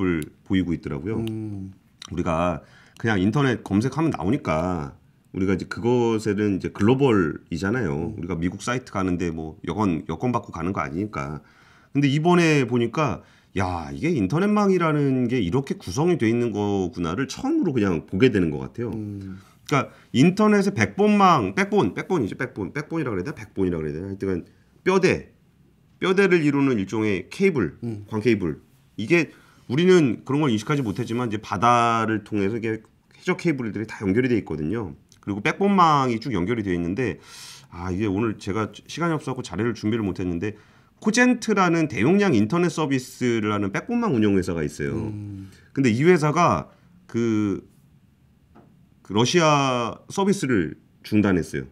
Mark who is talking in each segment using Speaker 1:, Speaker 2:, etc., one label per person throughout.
Speaker 1: 을 보이고 있더라고요. 음. 우리가 그냥 인터넷 검색하면 나오니까 우리가 이제 그것에는 이제 글로벌이잖아요. 음. 우리가 미국 사이트 가는데 뭐 여건 여권 받고 가는 거 아니니까. 근데 이번에 보니까 야 이게 인터넷망이라는 게 이렇게 구성이 돼 있는 거구나를 처음으로 그냥 보게 되는 것 같아요. 음. 그러니까 인터넷의 백본망, 백본, 백본이죠, 백본, 백본이라 그래야 되나, 백본이라 그래야 되나, 하여튼 뼈대, 뼈대를 이루는 일종의 케이블, 음. 광케이블 이게 우리는 그런 걸 인식하지 못했지만 이제 바다를 통해서 이게 해적 케이블들이 다 연결이 돼 있거든요. 그리고 백본망이 쭉 연결이 돼 있는데 아 이게 오늘 제가 시간이 없어서 자료를 준비를 못했는데 코젠트라는 대용량 인터넷 서비스를 하는 백본망 운영 회사가 있어요. 음. 근데 이 회사가 그, 그 러시아 서비스를 중단했어요.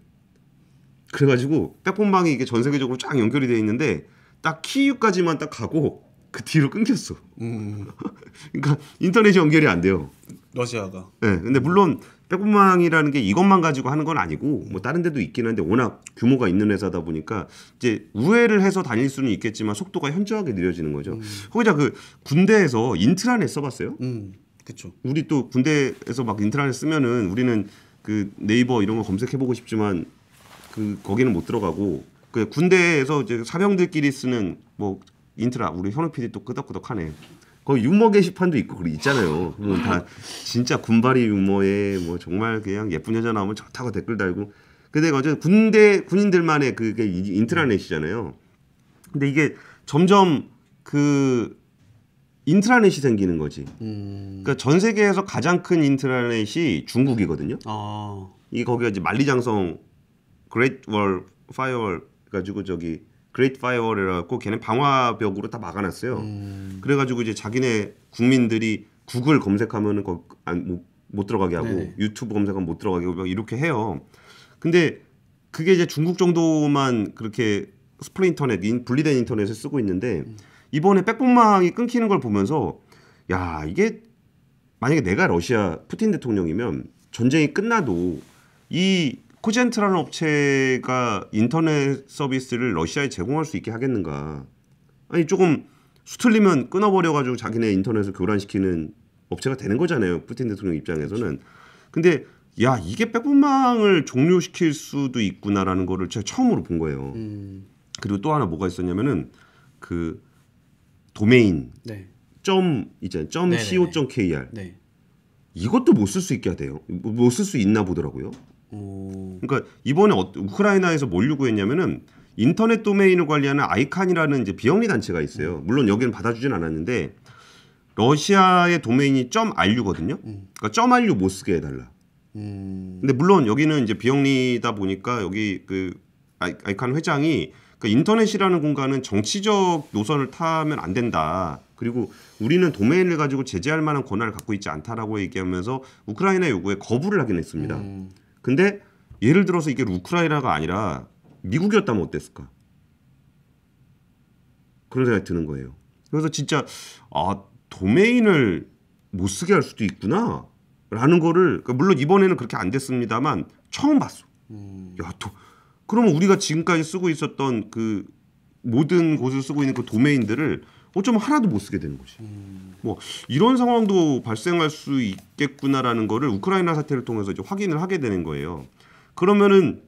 Speaker 1: 그래가지고 백본망이 이게 전 세계적으로 쫙 연결이 돼 있는데 딱 키유까지만 딱 가고 그 뒤로 끊겼어. 음. 그러니까 인터넷이 연결이 안 돼요. 러시아가. 예. 네, 근데 물론 빼분망이라는게 이것만 가지고 하는 건 아니고 뭐 다른 데도 있긴 한데 워낙 규모가 있는 회사다 보니까 이제 우회를 해서 다닐 수는 있겠지만 속도가 현저하게 느려지는 거죠. 음. 거기다 그 군대에서 인트라넷 써봤어요? 음. 그렇죠. 우리 또 군대에서 막 인트라넷 쓰면은 우리는 그 네이버 이런 거 검색해보고 싶지만 그 거기는 못 들어가고 그 군대에서 이제 사병들끼리 쓰는 뭐 인트라 우리 현우 PD 또 끄덕끄덕하네. 거기 유머 게시판도 있고 그 있잖아요. 다 진짜 군발이 유머에 뭐 정말 그냥 예쁜 여자 나오면 좋다고 댓글 달고. 근데 어제 군대 군인들만의 그게 인트라넷이잖아요. 근데 이게 점점 그 인트라넷이 생기는 거지. 음. 그러니까 전 세계에서 가장 큰 인트라넷이 중국이거든요. 아. 이게 거기가 이제 만리장성 그레이트 월파이월 가지고 저기 그레이트 파이어를라고 걔는 방화벽으로 다 막아놨어요. 음. 그래가지고 이제 자기네 국민들이 구글 검색하면은 거, 안, 못, 못 들어가게 하고 네네. 유튜브 검색하면 못 들어가게 하고 막 이렇게 해요. 근데 그게 이제 중국 정도만 그렇게 스프레 인터넷, 분리된 인터넷을 쓰고 있는데 음. 이번에 백본망이 끊기는 걸 보면서 야 이게 만약에 내가 러시아 푸틴 대통령이면 전쟁이 끝나도 이 코젠트라는 업체가 인터넷 서비스를 러시아에 제공할 수 있게 하겠는가? 아니 조금 수틀리면 끊어버려가지고 자기네 인터넷을 교란시키는 업체가 되는 거잖아요. 푸틴 대통령 입장에서는. 근데 야 이게 백분망을 종료시킬 수도 있구나라는 거를 제가 처음으로 본 거예요. 음. 그리고 또 하나 뭐가 있었냐면은 그 도메인 네. 점 있잖아요. 점 co.kr 네, 네, 네. 네. 이것도 못 쓸 수 있게 하대요. 못 쓸 수 있나 보더라고요. 그러니까 이번에 어, 우크라이나에서 뭘 요구했냐면은 인터넷 도메인을 관리하는 아이칸이라는 이제 비영리 단체가 있어요. 음. 물론 여기는 받아주진 않았는데 러시아의 도메인이 점알 u 거든요 음. 그러니까 점 .ru 못 쓰게 해달라. 음. 근데 물론 여기는 이제 비영리다 보니까 여기 그 아이칸 회장이 그러니까 인터넷이라는 공간은 정치적 노선을 타면 안 된다. 그리고 우리는 도메인을 가지고 제재할 만한 권한을 갖고 있지 않다라고 얘기하면서 우크라이나 요구에 거부를 하긴 했습니다. 음. 근데 예를 들어서 이게 우크라이나가 아니라 미국이었다면 어땠을까? 그런 생각이 드는 거예요. 그래서 진짜 아 도메인을 못 쓰게 할 수도 있구나. 라는 거를 그러니까 물론 이번에는 그렇게 안 됐습니다만 처음 봤어. 음. 야, 도, 그러면 우리가 지금까지 쓰고 있었던 그 모든 곳을 쓰고 있는 그 도메인들을 어쩌면 하나도 못 쓰게 되는 거지. 음. 뭐 이런 상황도 발생할 수 있겠구나라는 거를 우크라이나 사태를 통해서 이제 확인을 하게 되는 거예요. 그러면은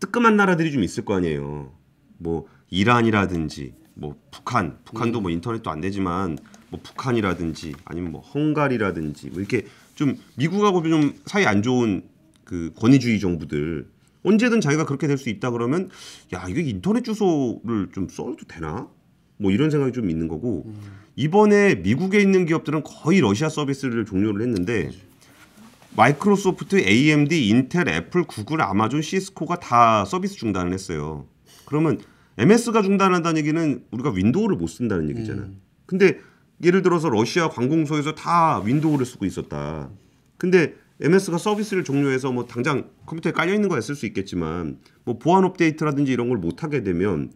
Speaker 1: 뜨끔한 나라들이 좀 있을 거 아니에요. 뭐 이란이라든지 뭐 북한, 북한도 음. 뭐 인터넷도 안 되지만 뭐 북한이라든지 아니면 뭐 헝가리라든지 뭐 이렇게 좀 미국하고 좀 사이 안 좋은 그 권위주의 정부들 언제든 자기가 그렇게 될 수 있다 그러면 야 이게 인터넷 주소를 좀 써도 되나 뭐 이런 생각이 좀 있는 거고 음. 이번에 미국에 있는 기업들은 거의 러시아 서비스를 종료를 했는데 마이크로소프트, AMD, 인텔, 애플, 구글, 아마존, 시스코가 다 서비스 중단을 했어요. 그러면 MS가 중단한다는 얘기는 우리가 윈도우를 못 쓴다는 얘기잖아. 음. 근데 예를 들어서 러시아 관공서에서 다 윈도우를 쓰고 있었다. 근데 MS가 서비스를 종료해서 뭐 당장 컴퓨터에 깔려 있는 거야 쓸수 있겠지만 뭐 보안 업데이트라든지 이런 걸 못 하게 되면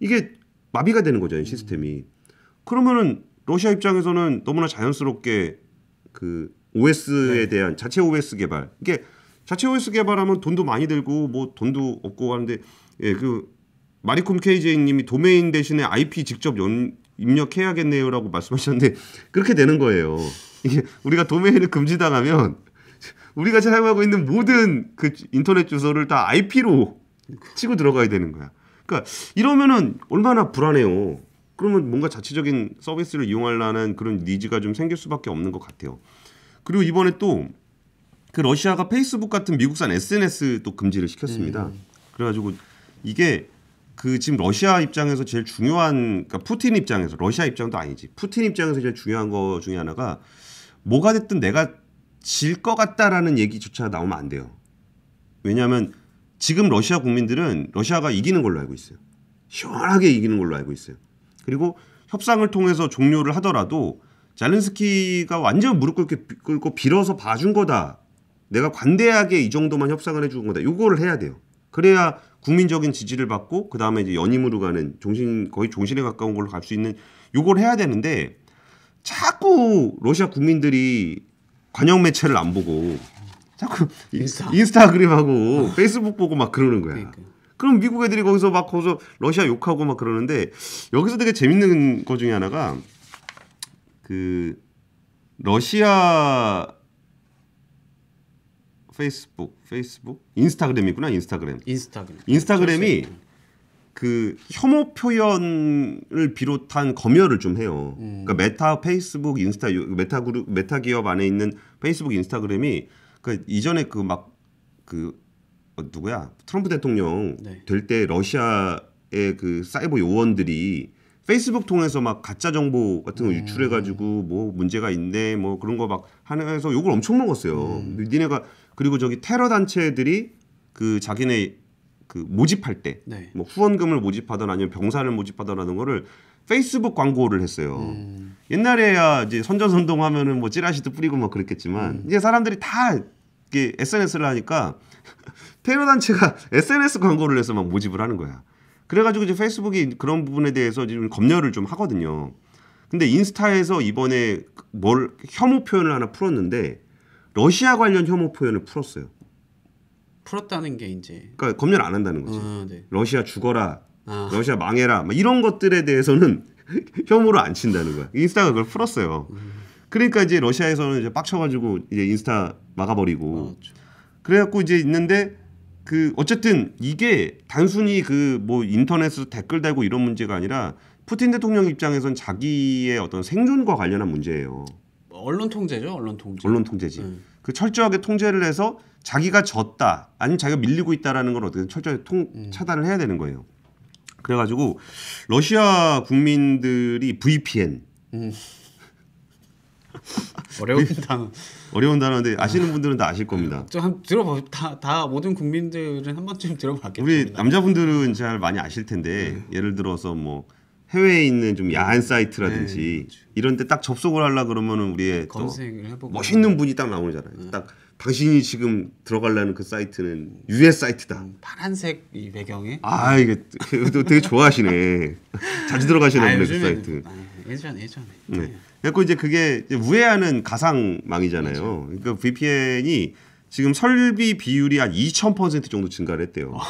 Speaker 1: 이게 마비가 되는 거잖아요 음. 시스템이. 그러면은 러시아 입장에서는 너무나 자연스럽게 그 OS에 네. 대한 자체 OS 개발 이게 자체 OS 개발하면 돈도 많이 들고 뭐 돈도 없고 하는데 예그 마리콤 KJ님이 도메인 대신에 IP 직접 연, 입력해야겠네요라고 말씀하셨는데 그렇게 되는 거예요. 이게 우리가 도메인을 금지당하면 우리가 사용하고 있는 모든 그 인터넷 주소를 다 IP로 치고 들어가야 되는 거야. 그러니까 이러면은 얼마나 불안해요. 그러면 뭔가 자체적인 서비스를 이용하려는 그런 니즈가 좀 생길 수밖에 없는 것 같아요. 그리고 이번에 또 그 러시아가 페이스북 같은 미국산 SNS 도 금지를 시켰습니다. 음. 그래가지고 이게 그 지금 러시아 입장에서 제일 중요한 그러니까 푸틴 입장에서 러시아 입장도 아니지 푸틴 입장에서 제일 중요한 거 중에 하나가 뭐가 됐든 내가 질 것 같다라는 얘기조차 나오면 안 돼요. 왜냐하면 지금 러시아 국민들은 러시아가 이기는 걸로 알고 있어요. 시원하게 이기는 걸로 알고 있어요. 그리고 협상을 통해서 종료를 하더라도 잘렌스키가 완전 무릎 꿇게 꿇고 빌어서 봐준 거다. 내가 관대하게 이 정도만 협상을 해주 거다. 요거를 해야 돼요. 그래야 국민적인 지지를 받고 그 다음에 이제 연임으로 가는 종신 거의 종신에 가까운 걸로 갈 수 있는 요걸 해야 되는데 자꾸 러시아 국민들이 관영 매체를 안 보고 자꾸 인스타. 그램하고 아. 페이스북 보고 막 그러는 거야. 그러니까. 그럼 미국 애들이 거기서 막 거기서 러시아 욕하고 막 그러는데 여기서 되게 재밌는 거 중에 하나가 그 러시아 페이스북, 페이스북, 인스타그램이구나 인스타그램.
Speaker 2: 인스타그램. 인스타그램이
Speaker 1: 그 혐오 표현을 비롯한 검열을 좀 해요. 음. 그러니까 메타 페이스북 인스타 메타 그룹 메타 기업 안에 있는 페이스북 인스타그램이 그러니까 이전에 그 막그 그 어, 누구야 트럼프 대통령 네. 될때 러시아의 그 사이버 요원들이 페이스북 통해서 막 가짜 정보 같은 거 음. 유출해가지고 뭐 문제가 있네 뭐 그런 거 막 하면서 욕을 엄청 먹었어요. 음. 니네가 그리고 저기 테러 단체들이 그 자기네 그 모집할 때뭐 네. 뭐 후원금을 모집하던 아니면 병사를 모집하던라는 거를 페이스북 광고를 했어요. 음. 옛날에야 이제 선전선동 하면은 뭐 찌라시도 뿌리고 막 그랬겠지만 음. 이제 사람들이 다 이게 SNS를 하니까 테러 단체가 SNS 광고를 해서 막 모집을 하는 거야. 그래가지고 이제 페이스북이 그런 부분에 대해서 지금 검열을 좀 하거든요. 근데 인스타에서 이번에 뭘 혐오 표현을 하나 풀었는데 러시아 관련 혐오 표현을 풀었어요.
Speaker 2: 풀었다는 게 이제
Speaker 1: 그러니까 검열 안 한다는 거지. 아, 네. 러시아 죽어라, 아. 러시아 망해라, 막 이런 것들에 대해서는 혐오를 안 친다는 거야. 인스타가 그걸 풀었어요. 음. 그러니까 이제 러시아에서는 이제 빡쳐가지고 이제 인스타 막아버리고 맞죠. 아, 그렇죠. 그래갖고 이제 있는데 그 어쨌든 이게 단순히 그 뭐 인터넷에서 댓글 달고 이런 문제가 아니라 푸틴 대통령 입장에선 자기의 어떤 생존과 관련한 문제예요.
Speaker 2: 언론 통제죠, 언론 통제.
Speaker 1: 언론 통제지. 음. 그 철저하게 통제를 해서 자기가 졌다, 아니면 자기가 밀리고 있다라는 걸 어떻게 철저히 통 음. 차단을 해야 되는 거예요. 그래가지고 러시아 국민들이 VPN 음.
Speaker 2: 어려운 단어.
Speaker 1: 어려운 단어인데 아시는 분들은 다 아실 겁니다.
Speaker 2: 저 들어봐 다 다 모든 국민들은 한 번쯤 들어봤겠죠.
Speaker 1: 우리 남자분들은 잘 많이 아실 텐데 네. 예를 들어서 뭐 해외에 있는 좀 야한 사이트라든지 네, 이런 데 딱 접속을 하려 그러면은 우리의 또 멋있는 분이 딱 나오잖아요. 네. 딱 당신이 지금 들어가려는 그 사이트는 유해 사이트다. 음,
Speaker 2: 파란색 이 배경에. 아 이게 되게
Speaker 1: 좋아하시네. 자주 들어가시는 아, 그 사이트. 아, 예전 예전에. 네. 네. 그리고 이제 그게 이제 우회하는 가상망이잖아요. 그렇죠. 그러니까 VPN이 지금 설비 비율이 한 2,000% 정도 증가를 했대요. 어.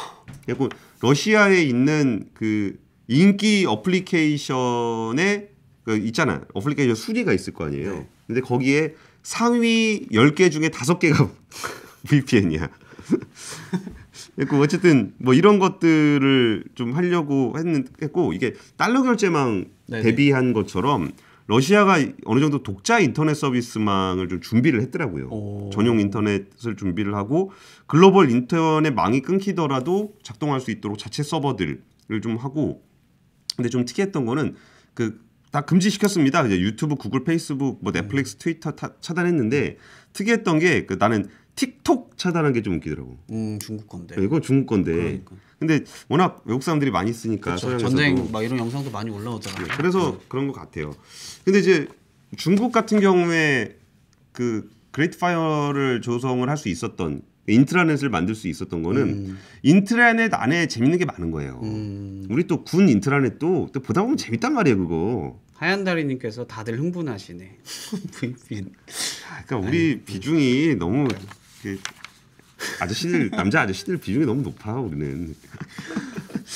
Speaker 1: 그리고 러시아에 있는 그 인기 어플리케이션에 그 있잖아. 어플리케이션 수리가 있을 거 아니에요. 네. 근데 거기에 상위 10개 중에 5개가 VPN이야. 했고 어쨌든 뭐 이런 것들을 좀 하려고 했는 했고 이게 달러 결제망 네네. 네. 대비한 것처럼 러시아가 어느 정도 독자 인터넷 서비스망을 좀 준비를 했더라고요. 오. 전용 인터넷을 준비를 하고 글로벌 인터넷 망이 끊기더라도 작동할 수 있도록 자체 서버들을 좀 하고 근데 좀 특이했던 거는 그 다 금지시켰습니다. 이제 유튜브, 구글, 페이스북, 뭐 넷플릭스, 음. 트위터 다 차단했는데 특이했던 게 그 나는 틱톡 차단한 게 좀 웃기더라고.
Speaker 2: 음 중국 건데.
Speaker 1: 네, 이건 중국 건데. 그러니까. 근데 워낙 외국 사람들이 많이 쓰니까 그렇죠. 전쟁
Speaker 2: 막 이런 영상도 많이 올라오잖아요. 네, 그래서 네. 그런 것
Speaker 1: 같아요. 근데 이제 중국 같은 경우에 그 그레이트 파이어를 조성을 할 수 있었던 인트라넷을 만들 수 있었던 거는 음. 인트라넷 안에 재밌는 게 많은 거예요. 음. 우리 또 군 인트라넷도 또 보다 보면 재밌단 말이에요, 그거.
Speaker 2: 하얀 다리님께서 다들 흥분하시네. 그러니까
Speaker 1: 우리 아니, 비중이 너무 이게 아저씨들 남자 아저씨들 비중이 너무 높아 우리는.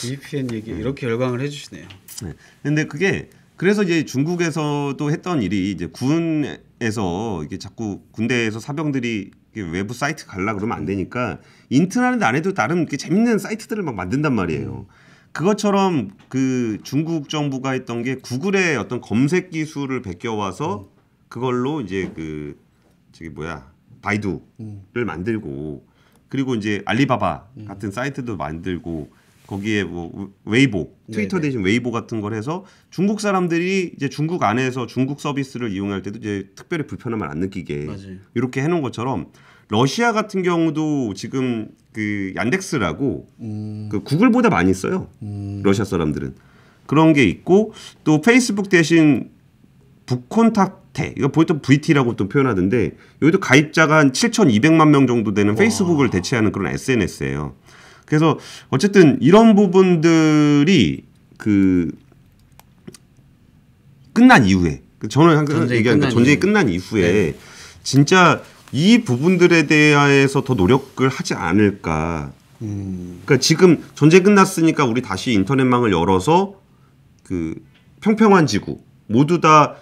Speaker 2: VPN 얘기 이렇게 열광을 해주시네요.
Speaker 1: 네. 근데 그게 그래서 이제 중국에서도 했던 일이 이제 군에서 이게 자꾸 군대에서 사병들이 외부 사이트 갈라 그러면 안 되니까 인트라넷 안해도 나름 이렇게 재밌는 사이트들을 막 만든단 말이에요. 음. 그것처럼 그 중국 정부가 했던 게 구글의 어떤 검색 기술을 베껴와서 음. 그걸로 이제 그 저기 뭐야 바이두를 음. 만들고 그리고 이제 알리바바 음. 같은 사이트도 만들고 거기에 뭐 웨이보 네, 트위터 네네. 대신 웨이보 같은 걸 해서 중국 사람들이 이제 중국 안에서 중국 서비스를 이용할 때도 이제 특별히 불편함을 안 느끼게 맞아요. 이렇게 해놓은 것처럼 러시아 같은 경우도 지금 그 얀덱스라고 음. 그 구글보다 많이 써요 음. 러시아 사람들은 그런 게 있고 또 페이스북 대신 북콘탁테 이거 보통 VT라고 또 표현하던데 여기도 가입자가 한 7,200만 명 정도 되는 페이스북을 대체하는 그런 SNS예요. 그래서 어쨌든 이런 부분들이 그 끝난 이후에 그 저는 항상 얘기하니까 전쟁이 이후에. 끝난 이후에 네. 진짜 이 부분들에 대해서 더 노력을 하지 않을까. 음. 그러니까 지금 전쟁 끝났으니까 우리 다시 인터넷망을 열어서 그 평평한 지구 모두 다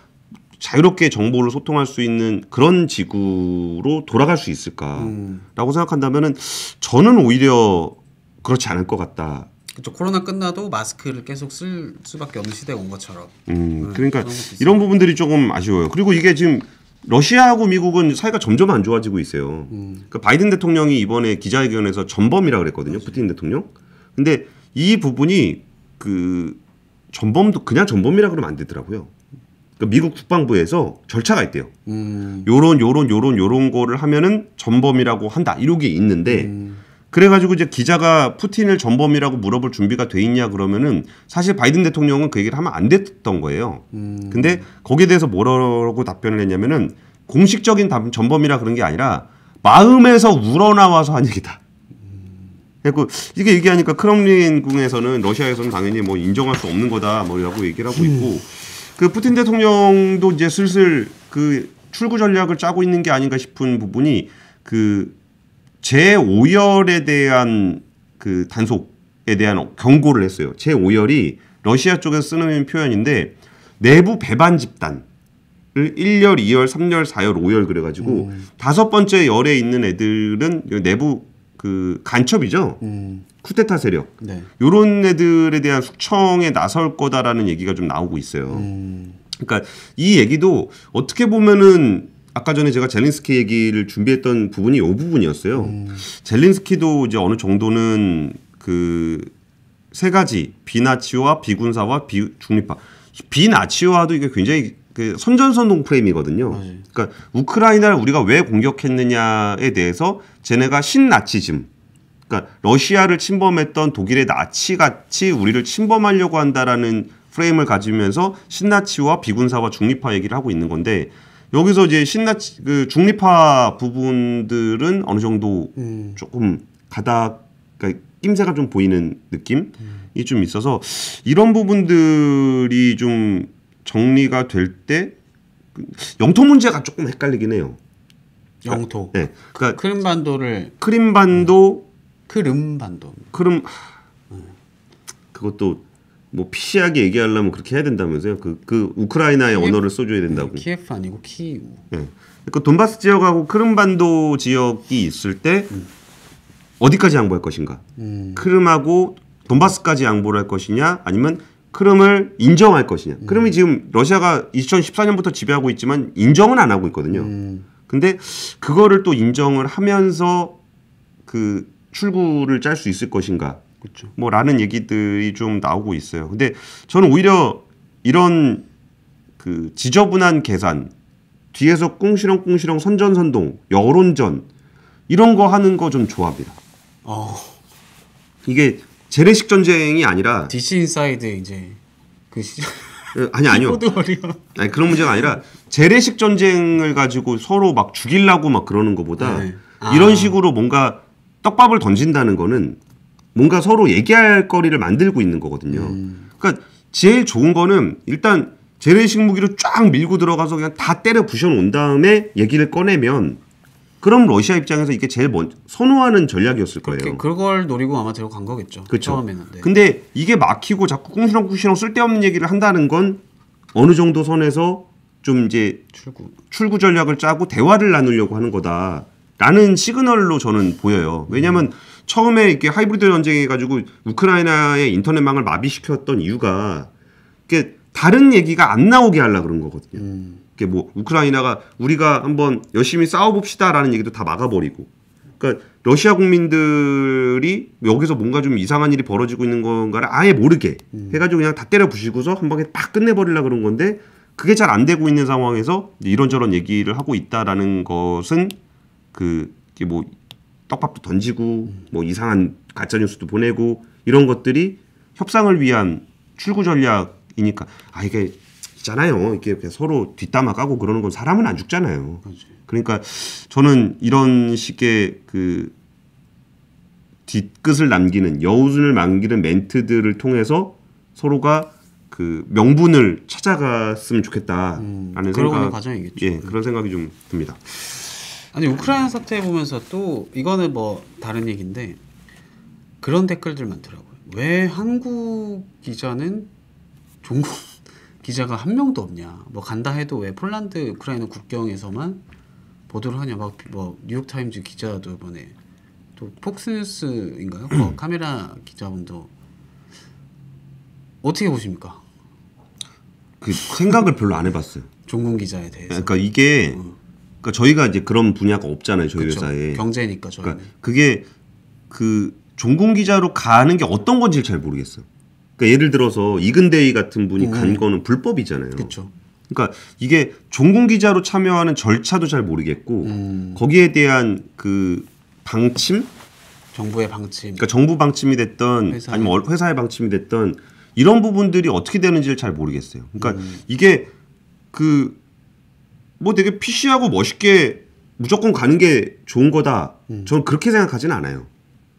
Speaker 1: 자유롭게 정보를 소통할 수 있는 그런 지구로 돌아갈 수 있을까라고 음. 생각한다면은 저는 오히려 그렇지 않을 것 같다.
Speaker 2: 그렇죠. 코로나 끝나도 마스크를 계속 쓸 수밖에 없는 시대에 온 것처럼.
Speaker 1: 음, 네, 그러니까 이런 부분들이 조금 아쉬워요. 그리고 이게 지금 러시아하고 미국은 사이가 점점 안 좋아지고 있어요. 음. 그 바이든 대통령이 이번에 기자회견에서 전범이라 고 그랬거든요. 그렇지. 푸틴 대통령. 근데 이 부분이 그 전범도 그냥 전범이라 고 그러면 안 되더라고요. 그러니까 미국 국방부에서 절차가 있대요. 음. 요런 요런 요런 요런 거를 하면은 전범이라고 한다. 이러게 있는데 음. 그래가지고 이제 기자가 푸틴을 전범이라고 물어볼 준비가 돼 있냐 그러면은 사실 바이든 대통령은 그 얘기를 하면 안 됐던 거예요. 음. 근데 거기에 대해서 뭐라고 답변을 했냐면은 공식적인 전범이라 그런 게 아니라 마음에서 우러나와서 한 얘기다. 그리고 이게 얘기하니까 크롬린궁에서는 러시아에서는 당연히 뭐 인정할 수 없는 거다 뭐라고 얘기를 하고 있고 음. 그 푸틴 대통령도 이제 슬슬 그 출구 전략을 짜고 있는 게 아닌가 싶은 부분이 그 제5열에 대한 그 단속에 대한 경고를 했어요. 제5열이 러시아 쪽에서 쓰는 표현인데 내부 배반 집단을 1열, 2열, 3열, 4열, 5열 그래가지고 음. 다섯 번째 열에 있는 애들은 내부 그 간첩이죠. 음. 쿠데타 세력. 네. 요런 애들에 대한 숙청에 나설 거다라는 얘기가 좀 나오고 있어요. 음. 그러니까 이 얘기도 어떻게 보면은 아까 전에 제가 젤린스키 얘기를 준비했던 부분이 요 부분이었어요. 음. 젤린스키도 이제 어느 정도는 그 세 가지 비나치와 비군사와 비중립파 비나치와도 이게 굉장히 그 선전선동 프레임이거든요. 맞아요. 예. 그러니까 우크라이나를 우리가 왜 공격했느냐에 대해서 쟤네가 신나치즘, 그러니까 러시아를 침범했던 독일의 나치같이 우리를 침범하려고 한다라는 프레임을 가지면서 신나치와 비군사와 중립화 얘기를 하고 있는 건데 여기서 이제 신나치 그 중립화 부분들은 어느 정도 음. 조금 가닥 그러니까 낌새가 좀 보이는 느낌이 좀 있어서 이런 부분들이 좀 정리가 될 때 영토 문제가 조금 헷갈리긴 해요. 그러니까 영토. 네.
Speaker 2: 그러니까 크림반도를 크림반도 크름반도. 크름
Speaker 1: 그것도 뭐 피시하게 얘기하려면 그렇게 해야 된다면서요. 그, 그 우크라이나의 키에, 언어를 써줘야 된다고. 네,
Speaker 2: 키예프 아니고 키우.
Speaker 1: 네. 그 돈바스 지역하고 크름반도 지역이 있을 때 음. 어디까지 양보할 것인가? 음. 크름하고 돈바스까지 양보를 할 것이냐? 아니면 크름을 인정할 것이냐. 크름이 음. 지금 러시아가 2014년부터 지배하고 있지만 인정은 안 하고 있거든요. 음. 근데 그거를 또 인정을 하면서 그 출구를 짤 수 있을 것인가. 그렇죠. 뭐라는 얘기들이 좀 나오고 있어요. 근데 저는 오히려 이런 그 지저분한 계산 뒤에서 꽁시렁꽁시렁 선전선동 여론전 이런 거 하는 거 좀조합이다 어. 이게 재래식 전쟁이 아니라 DC 인사이드 이제 그 시절 아니 아니요. 아니 그런 문제가 아니라 재래식 전쟁을 가지고 서로 막 죽이려고 막 그러는 것보다 네. 아. 이런 식으로 뭔가 떡밥을 던진다는 거는 뭔가 서로 얘기할 거리를 만들고 있는 거거든요. 음. 그러니까 제일 좋은 거는 일단 재래식 무기로 쫙 밀고 들어가서 그냥 다 때려 부셔 놓은 다음에 얘기를 꺼내면 그럼 러시아 입장에서 이게 제일 먼저 선호하는 전략이었을 거예요.
Speaker 2: 그걸 노리고 아마 데려간 거겠죠. 그쵸? 그렇죠. 처음에는. 네.
Speaker 1: 근데 이게 막히고 자꾸 꿍시렁꿍시렁 쓸데없는 얘기를 한다는 건 어느 정도 선에서 좀 이제 출구 출구 전략을 짜고 대화를 나누려고 하는 거다라는 시그널로 저는 보여요. 왜냐하면 음. 처음에 이렇게 하이브리드 전쟁해 가지고 우크라이나의 인터넷망을 마비시켰던 이유가 이게 다른 얘기가 안 나오게 하려 그런 거거든요. 음. 이게 뭐 우크라이나가 우리가 한번 열심히 싸워봅시다라는 얘기도 다 막아버리고 그러니까 러시아 국민들이 여기서 뭔가 좀 이상한 일이 벌어지고 있는 건가를 아예 모르게 음. 해가지고 그냥 다 때려 부시고서 한 방에 빡 끝내버리려 그런 건데 그게 잘 안 되고 있는 상황에서 이런저런 얘기를 하고 있다라는 것은 그 뭐 떡밥도 던지고 음. 뭐 이상한 가짜 뉴스도 보내고 이런 것들이 협상을 위한 출구 전략이니까 아 이게 다잖아요 이렇게, 서로 뒷담화 까고 그러는 건 사람은 안 죽잖아요. 그러니까 저는 이런 식의 그 뒷끝을 남기는 여우준을 남기는 멘트들을 통해서 서로가 그 명분을 찾아갔으면 좋겠다라는 음, 생각. 과정이겠죠. 예, 그런 생각이 좀 듭니다.
Speaker 2: 아니 우크라이나 사태 보면서 또 이거는 뭐 다른 얘기인데 그런 댓글들 많더라고요. 왜 한국 기자는 종국 기자가 한 명도 없냐. 뭐 간다 해도 왜 폴란드 우크라이나 국경에서만 보도를 하냐. 막 뭐 뉴욕 타임즈 기자도 이번에 또 폭스뉴스인가요? 뭐 음. 카메라 기자분도 어떻게
Speaker 1: 보십니까? 그 생각을 별로 안 해봤어요.
Speaker 2: 종군 기자에
Speaker 1: 대해서. 그러니까 이게 음. 그러니까 저희가 이제 그런 분야가 없잖아요. 저희 그쵸. 회사에 경제니까 저희. 그러니까 그게 그 종군 기자로 가는 게 어떤 건지 잘 모르겠어요. 그러니까 예를 들어서 이근대위 같은 분이 음. 간 거는 불법이잖아요. 그렇죠. 그러니까 이게 종공 기자로 참여하는 절차도 잘 모르겠고 음. 거기에 대한 그 방침,
Speaker 2: 정부의 방침,
Speaker 1: 그러니까 정부 방침이 됐던 회사. 아니면 회사의 방침이 됐던 이런 부분들이 어떻게 되는지를 잘 모르겠어요. 그러니까 음. 이게 그 뭐 되게 피쉬하고 멋있게 무조건 가는 게 좋은 거다. 음. 저는 그렇게 생각하진 않아요.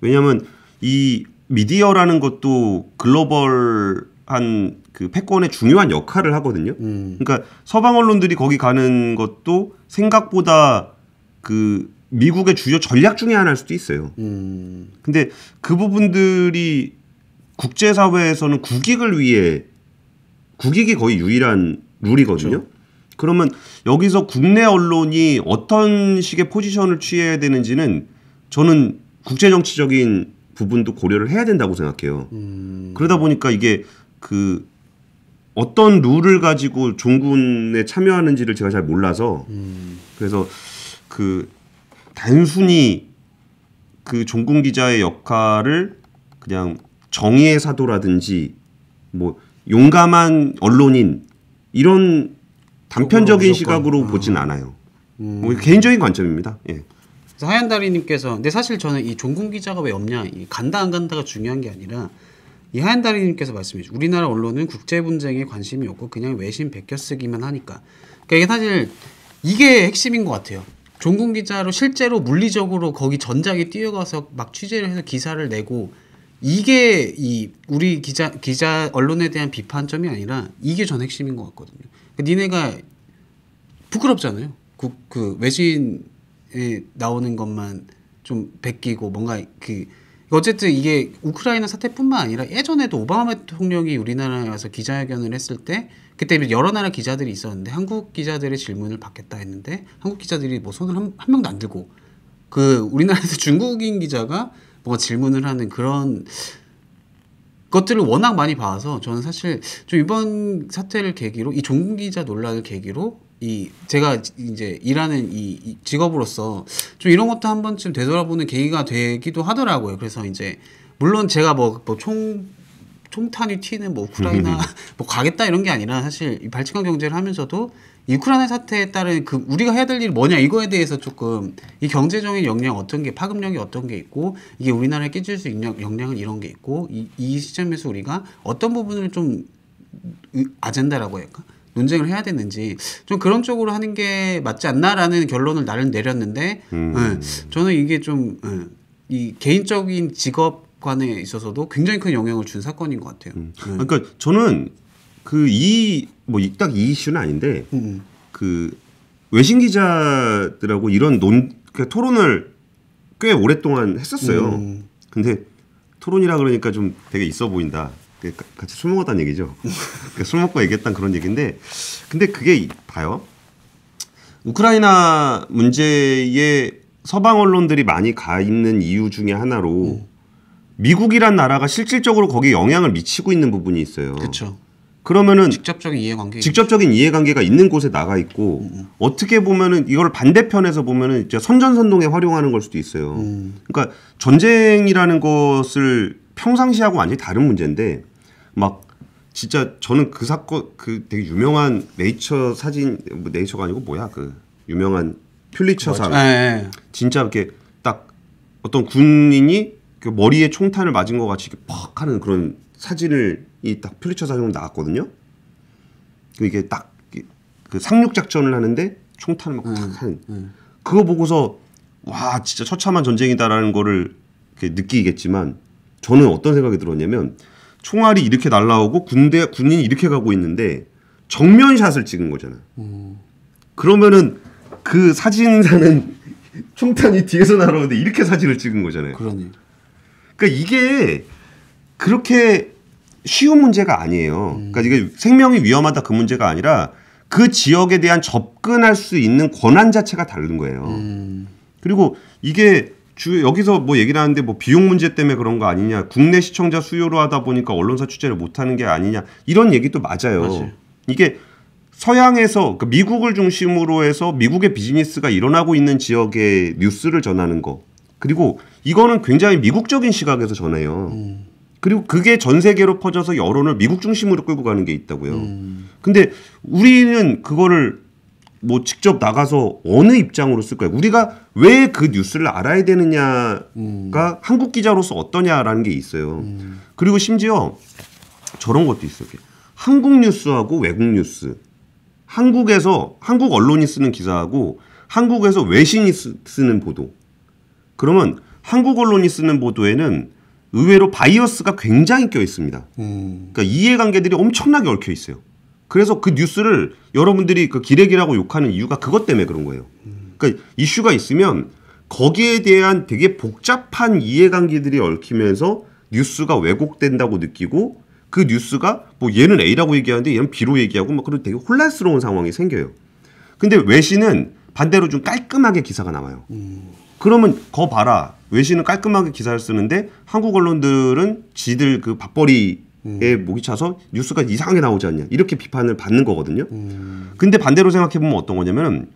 Speaker 1: 왜냐하면 이 미디어라는 것도 글로벌한 그 패권의 중요한 역할을 하거든요. 음. 그러니까 서방 언론들이 거기 가는 것도 생각보다 그 미국의 주요 전략 중에 하나일 수도 있어요. 음. 근데 그 부분들이 국제사회에서는 국익을 위해 국익이 거의 유일한 룰이거든요. 그렇죠. 그러면 여기서 국내 언론이 어떤 식의 포지션을 취해야 되는지는 저는 국제정치적인 부분도 고려를 해야 된다고 생각해요. 음. 그러다 보니까 이게 그 어떤 룰을 가지고 종군에 참여하는지를 제가 잘 몰라서 음. 그래서 그 단순히 그 종군 기자의 역할을 그냥 정의의 사도라든지 뭐 용감한 언론인 이런 단편적인 시각으로 아. 보진 않아요. 음. 뭐 개인적인 관점입니다. 예.
Speaker 2: 하얀 다리님께서 근데 사실 저는 이 종군 기자가 왜 없냐 이 간다 안 간다가 중요한 게 아니라 이 하얀 다리님께서 말씀해 주죠. 우리나라 언론은 국제 분쟁에 관심이 없고 그냥 외신 베껴쓰기만 하니까. 그러니까 이게 사실 이게 핵심인 것 같아요. 종군 기자로 실제로 물리적으로 거기 전작에 뛰어가서 막 취재를 해서 기사를 내고 이게 이 우리 기자 기자 언론에 대한 비판점이 아니라 이게 전 핵심인 것 같거든요. 그러니까 니네가 부끄럽잖아요. 그, 그 외신 나오는 것만 좀 베끼고 뭔가 그 어쨌든 이게 우크라이나 사태뿐만 아니라 예전에도 오바마 대통령이 우리나라에 와서 기자회견을 했을 때 그때 여러 나라 기자들이 있었는데 한국 기자들의 질문을 받겠다 했는데 한국 기자들이 뭐 손을 한, 한 명도 안 들고 그 우리나라에서 중국인 기자가 뭔가 질문을 하는 그런 것들을 워낙 많이 봐서 저는 사실 좀 이번 사태를 계기로 이종 기자 논란을 계기로 이 제가 이제 일하는 이 직업으로서 좀 이런 것도 한 번쯤 되돌아보는 계기가 되기도 하더라고요. 그래서 이제 물론 제가 뭐 뭐총 탄이 튀는 뭐 우크라이나 음. 뭐 가겠다 이런 게 아니라 사실 이 발칙한 경제를 하면서도 이 우크라이나 사태에 따른 그 우리가 해야 될 일이 뭐냐 이거에 대해서 조금 이 경제적인 역량 어떤 게 파급력이 어떤 게 있고 이게 우리나라에 끼칠 수 있는 역량은 이런 게 있고 이, 이 시점에서 우리가 어떤 부분을 좀 아젠다라고 할까 논쟁을 해야 되는지 좀 그런 쪽으로 하는 게 맞지 않나라는 결론을 나름 내렸는데 음. 응, 예, 저는 이게 좀이 예, 응, 개인적인 직업관에 있어서도 굉장히 큰 영향을 준 사건인 것 같아요. 음. 응. 예. 그러니까
Speaker 1: 저는 그 이 뭐 딱이 뭐 이슈는 아닌데 음, 음. 그 외신 기자들하고 이런 논 그 토론을 꽤 오랫동안 했었어요. 음. 근데 토론이라 그러니까 좀 되게 있어 보인다. 그, 같이 술 먹었다는 얘기죠. 그러니까 술 먹고 얘기했던 그런 얘기인데, 근데 그게 봐요. 우크라이나 문제에 서방 언론들이 많이 가 있는 이유 중에 하나로 음. 미국이란 나라가 실질적으로 거기에 영향을 미치고 있는 부분이 있어요. 그렇죠.
Speaker 2: 그러면은 직접적인 이해관계
Speaker 1: 직접적인 이해관계가 있는 곳에 나가 있고 음. 음. 어떻게 보면은 이걸 반대편에서 보면은 진짜 선전선동에 활용하는 걸 수도 있어요. 음. 그러니까 전쟁이라는 것을 평상시하고 완전히 다른 문제인데 막 진짜 저는 그 사건 그 되게 유명한 네이처 사진 뭐 네이처가 아니고 뭐야 그 유명한 퓰리처상 네. 예, 예. 진짜 이렇게 딱 어떤 군인이 그 머리에 총탄을 맞은 것 같이 이렇게 퍽 하는 그런 사진을 이 딱 퓰리처 상으로 나왔거든요. 그 이게 딱 그 상륙 작전을 하는데 총탄을 막탁 음, 하는 음. 그거 보고서 와 진짜 처참한 전쟁이다라는 거를 느끼겠지만 저는 어떤 생각이 들었냐면 총알이 이렇게 날라오고 군대 군인이 이렇게 가고 있는데 정면샷을 찍은 거잖아. 요 그러면은 그 사진사는 총탄이 뒤에서 날아오는데 이렇게 사진을 찍은 거잖아요. 그러니. 그러니까 이게 그렇게 쉬운 문제가 아니에요. 음. 그러니까 이게 생명이 위험하다 그 문제가 아니라 그 지역에 대한 접근할 수 있는 권한 자체가 다른 거예요. 음. 그리고 이게 주 여기서 뭐 얘기를 하는데 뭐 비용 문제 때문에 그런 거 아니냐 국내 시청자 수요로 하다 보니까 언론사 취재를 못 하는 게 아니냐 이런 얘기도 맞아요. 맞아요. 이게 서양에서 그러니까 미국을 중심으로 해서 미국의 비즈니스가 일어나고 있는 지역의 뉴스를 전하는 거 그리고 이거는 굉장히 미국적인 시각에서 전해요. 음. 그리고 그게 전 세계로 퍼져서 여론을 미국 중심으로 끌고 가는 게 있다고요. 음. 근데 우리는 그거를 뭐 직접 나가서 어느 입장으로 쓸거요 우리가 왜그 뉴스를 알아야 되느냐가 음. 한국 기자로서 어떠냐라는 게 있어요. 음. 그리고 심지어 저런 것도 있어요. 한국 뉴스하고 외국 뉴스. 한국에서 한국 언론이 쓰는 기사하고 한국에서 외신이 쓰는 보도. 그러면 한국 언론이 쓰는 보도에는 의외로 바이어스가 굉장히 껴 있습니다. 음. 그러니까 이해관계들이 엄청나게 얽혀 있어요. 그래서 그 뉴스를 여러분들이 그 기레기라고 욕하는 이유가 그것 때문에 그런 거예요. 음. 그러니까 이슈가 있으면 거기에 대한 되게 복잡한 이해관계들이 얽히면서 뉴스가 왜곡된다고 느끼고 그 뉴스가 뭐 얘는 A라고 얘기하는데 얘는 B로 얘기하고 막 그런 되게 혼란스러운 상황이 생겨요. 근데 외신은 반대로 좀 깔끔하게 기사가 나와요. 음. 그러면 거 봐라. 외신은 깔끔하게 기사를 쓰는데 한국 언론들은 지들 그 밥벌이에 음. 목이 차서 뉴스가 이상하게 나오지 않냐 이렇게 비판을 받는 거거든요. 음. 근데 반대로 생각해 보면 어떤 거냐면 은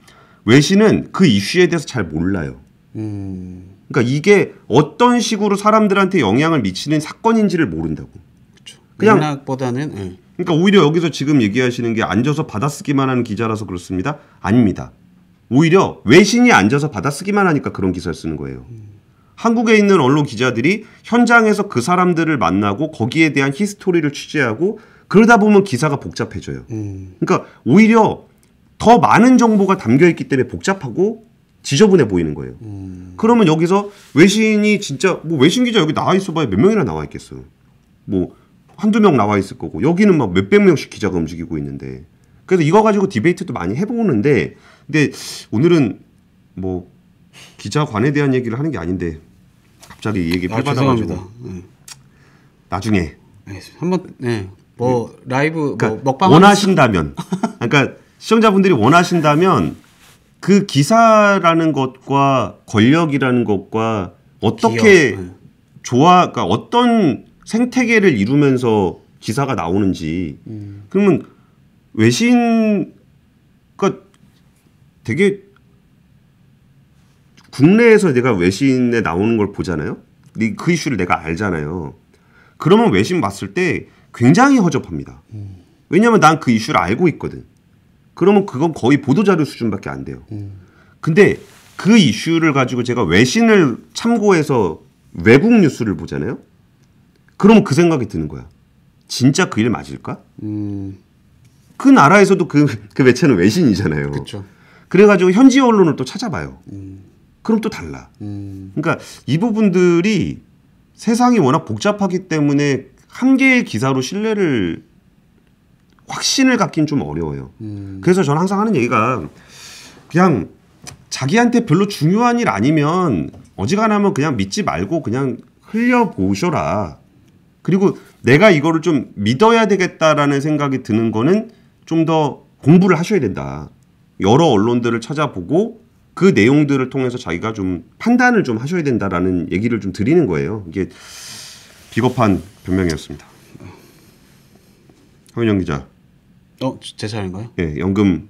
Speaker 1: 외신은 그 이슈에 대해서 잘 몰라요. 음. 그러니까 이게 어떤 식으로 사람들한테 영향을 미치는 사건인지를 모른다고.
Speaker 2: 그쵸. 그냥
Speaker 1: 보다는 응. 예. 그러니까 오히려 여기서 지금 얘기하시는 게 앉아서 받아쓰기만 하는 기자라서 그렇습니다. 아닙니다. 오히려 외신이 앉아서 받아쓰기만 하니까 그런 기사를 쓰는 거예요. 음. 한국에 있는 언론 기자들이 현장에서 그 사람들을 만나고 거기에 대한 히스토리를 취재하고 그러다 보면 기사가 복잡해져요. 음. 그러니까 오히려 더 많은 정보가 담겨 있기 때문에 복잡하고 지저분해 보이는 거예요. 음. 그러면 여기서 외신이 진짜 뭐 외신 기자 여기 나와 있어봐야 몇 명이나 나와 있겠어. 뭐 한두 명 나와 있을 거고 여기는 막 몇백 명씩 기자가 움직이고 있는데 그래서 이거 가지고 디베이트도 많이 해보는데 근데 오늘은 뭐 기자관에 대한 얘기를 하는 게 아닌데 갑자기 이 얘기 빼받아가지고 아, 네. 나중에
Speaker 2: 한번 네. 뭐 예. 라이브 뭐 그러니까 뭐 먹방 원하신다면
Speaker 1: 그러니까 시청자분들이 원하신다면 그 기사라는 것과 권력이라는 것과 어떻게 기업. 조화, 그러니까 어떤 생태계를 이루면서 기사가 나오는지. 음. 그러면 외신, 그러니까 되게 국내에서 내가 외신에 나오는 걸 보잖아요. 그 이슈를 내가 알잖아요. 그러면 외신 봤을 때 굉장히 허접합니다. 음. 왜냐하면 난 그 이슈를 알고 있거든. 그러면 그건 거의 보도자료 수준밖에 안 돼요. 음. 근데 그 이슈를 가지고 제가 외신을 참고해서 외국 뉴스를 보잖아요. 그러면 그 생각이 드는 거야. 진짜 그 일 맞을까? 음. 그 나라에서도 그, 그 매체는 외신이잖아요. 그쵸. 그래가지고 현지 언론을 또 찾아봐요. 음. 그럼 또 달라. 음. 그러니까 이 부분들이 세상이 워낙 복잡하기 때문에 한 개의 기사로 신뢰를 확신을 갖긴 좀 어려워요. 음. 그래서 저는 항상 하는 얘기가 그냥 자기한테 별로 중요한 일 아니면 어지간하면 그냥 믿지 말고 그냥 흘려보셔라. 그리고 내가 이거를 좀 믿어야 되겠다라는 생각이 드는 거는 좀 더 공부를 하셔야 된다. 여러 언론들을 찾아보고 그 내용들을 통해서 자기가 좀 판단을 좀 하셔야 된다라는 얘기를 좀 드리는 거예요. 이게 비겁한 변명이었습니다. 황민영 기자.
Speaker 2: 어, 제 차례인가요?
Speaker 1: 예, 연금